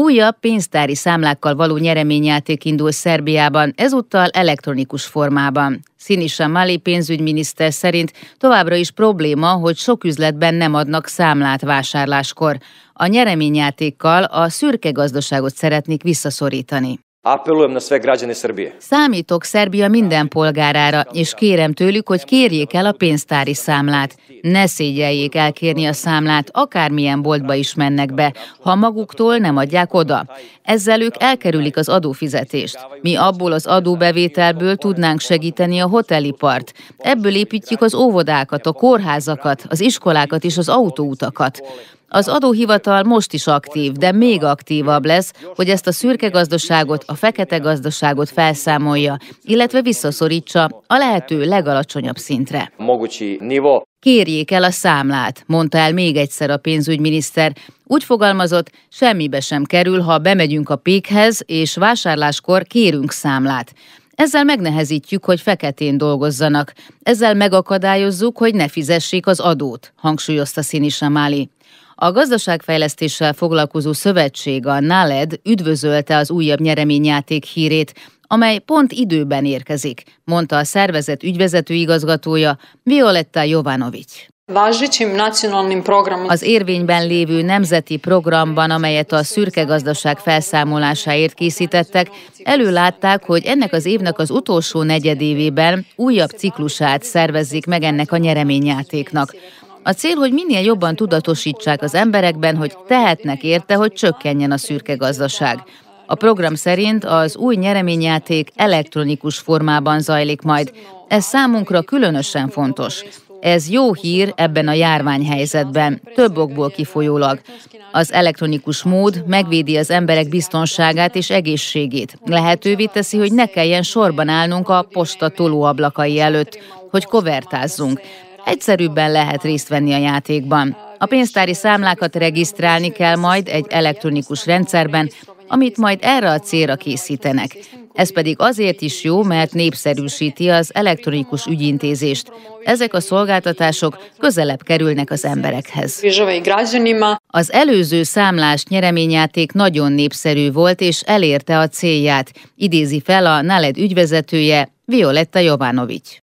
Újabb pénztári számlákkal való nyereményjáték indul Szerbiában, ezúttal elektronikus formában. Sinisa Mali pénzügyminiszter szerint továbbra is probléma, hogy sok üzletben nem adnak számlát vásárláskor. A nyereményjátékkal a szürke gazdaságot szeretnék visszaszorítani. Apelujem na sve građane Srbije. Számítok Szerbia minden polgárára, és kérem tőlük, hogy kérjék el a pénztári számlát. Ne szégyeljék elkérni a számlát, akármilyen boltba is mennek be, ha maguktól nem adják oda. Ezzel ők elkerülik az adófizetést. Mi abból az adóbevételből tudnánk segíteni a hotelipart. Ebből építjük az óvodákat, a kórházakat, az iskolákat és az autóutakat. Az adóhivatal most is aktív, de még aktívabb lesz, hogy ezt a szürke gazdaságot, a fekete gazdaságot felszámolja, illetve visszaszorítsa a lehető legalacsonyabb szintre. Kérjék el a számlát, mondta el még egyszer a pénzügyminiszter. Úgy fogalmazott, semmibe sem kerül, ha bemegyünk a pékhez, és vásárláskor kérünk számlát. Ezzel megnehezítjük, hogy feketén dolgozzanak. Ezzel megakadályozzuk, hogy ne fizessék az adót, hangsúlyozta Színi Samáli. A gazdaságfejlesztéssel foglalkozó szövetség, a NALED üdvözölte az újabb nyereményjáték hírét, amely pont időben érkezik, mondta a szervezet ügyvezető igazgatója Violetta Jovanovic. Az érvényben lévő nemzeti programban, amelyet a szürke gazdaság felszámolásáért készítettek, előlátták, hogy ennek az évnek az utolsó negyedévében újabb ciklusát szervezzék meg ennek a nyereményjátéknak. A cél, hogy minél jobban tudatosítsák az emberekben, hogy tehetnek érte, hogy csökkenjen a szürke gazdaság. A program szerint az új nyereményjáték elektronikus formában zajlik majd. Ez számunkra különösen fontos. Ez jó hír ebben a járványhelyzetben, több okból kifolyólag. Az elektronikus mód megvédi az emberek biztonságát és egészségét. Lehetővé teszi, hogy ne kelljen sorban állnunk a posta tolóablakai előtt, hogy kovertázzunk egyszerűbben lehet részt venni a játékban. A pénztári számlákat regisztrálni kell majd egy elektronikus rendszerben, amit majd erre a célra készítenek. Ez pedig azért is jó, mert népszerűsíti az elektronikus ügyintézést. Ezek a szolgáltatások közelebb kerülnek az emberekhez. Az előző számlás nyereményjáték nagyon népszerű volt, és elérte a célját, idézi fel a Naled ügyvezetője, Violetta Jovanovic.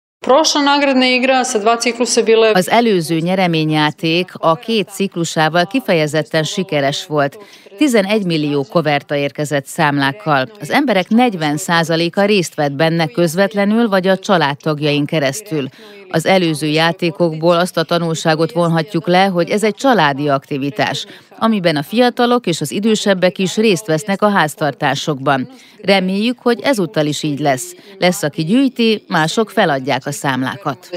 Az előző nyereményjáték a két ciklusával kifejezetten sikeres volt. 11 millió koverta érkezett számlákkal. Az emberek 40%-a részt vett benne közvetlenül vagy a családtagjain keresztül. Az előző játékokból azt a tanulságot vonhatjuk le, hogy ez egy családi aktivitás amiben a fiatalok és az idősebbek is részt vesznek a háztartásokban. Reméljük, hogy ezúttal is így lesz. Lesz, aki gyűjti, mások feladják a számlákat.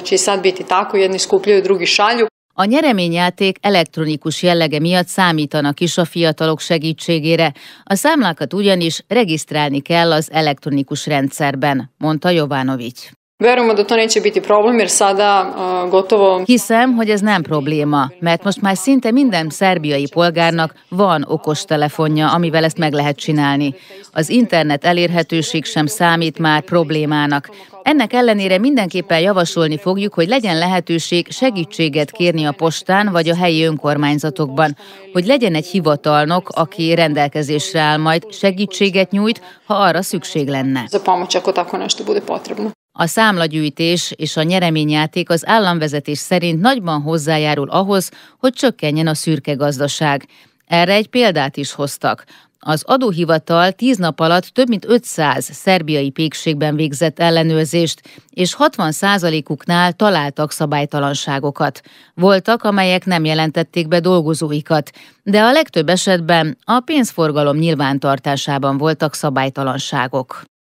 A nyereményjáték elektronikus jellege miatt számítanak is a fiatalok segítségére. A számlákat ugyanis regisztrálni kell az elektronikus rendszerben, mondta Jovánovics. Verujemo da to neće biti problem jer sada gotovo... Hiszem, hogy ez nem probléma, mert most már szinte minden szerbiai polgárnak van okos telefonja, amivel ezt meg lehet csinálni. Az internet elérhetőség sem számít már problémának. Ennek ellenére mindenképpen javasolni fogjuk, hogy legyen lehetőség segítséget kérni a postán vagy a helyi önkormányzatokban, hogy legyen egy hivatalnok, aki rendelkezésre áll majd, segítséget nyújt, ha arra szükség lenne. Ez a ako tako nešto bude potrebno. A számlagyűjtés és a nyereményjáték az államvezetés szerint nagyban hozzájárul ahhoz, hogy csökkenjen a szürke gazdaság. Erre egy példát is hoztak. Az adóhivatal tíz nap alatt több mint 500 szerbiai pékségben végzett ellenőrzést, és 60%-uknál találtak szabálytalanságokat. Voltak, amelyek nem jelentették be dolgozóikat, de a legtöbb esetben a pénzforgalom nyilvántartásában voltak szabálytalanságok.